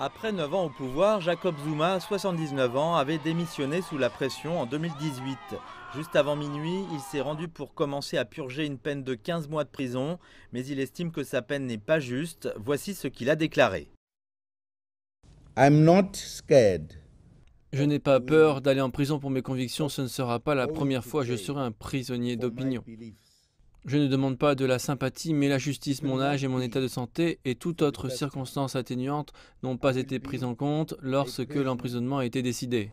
Après 9 ans au pouvoir, Jacob Zuma, 79 ans, avait démissionné sous la pression en 2018. Juste avant minuit, il s'est rendu pour commencer à purger une peine de 15 mois de prison, mais il estime que sa peine n'est pas juste. Voici ce qu'il a déclaré. not Je n'ai pas peur d'aller en prison pour mes convictions, ce ne sera pas la première fois que je serai un prisonnier d'opinion. Je ne demande pas de la sympathie, mais la justice, mon âge et mon état de santé et toute autre circonstance atténuantes n'ont pas été prises en compte lorsque l'emprisonnement a été décidé.